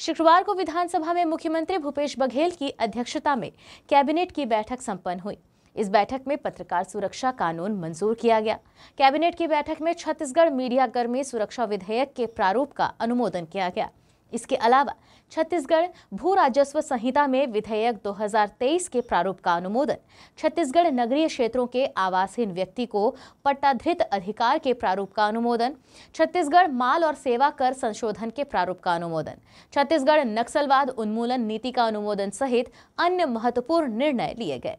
शुक्रवार को विधानसभा में मुख्यमंत्री भूपेश बघेल की अध्यक्षता में कैबिनेट की बैठक संपन्न हुई इस बैठक में पत्रकार सुरक्षा कानून मंजूर किया गया कैबिनेट की बैठक में छत्तीसगढ़ मीडिया कर्मी सुरक्षा विधेयक के प्रारूप का अनुमोदन किया गया इसके अलावा छत्तीसगढ़ भू राजस्व संहिता में विधेयक 2023 के प्रारूप का अनुमोदन छत्तीसगढ़ नगरीय क्षेत्रों के आवासीन व्यक्ति को पट्टाधृत अधिकार के प्रारूप का अनुमोदन छत्तीसगढ़ माल और सेवा कर संशोधन के प्रारूप का अनुमोदन छत्तीसगढ़ नक्सलवाद उन्मूलन नीति का अनुमोदन सहित अन्य महत्वपूर्ण निर्णय लिए गए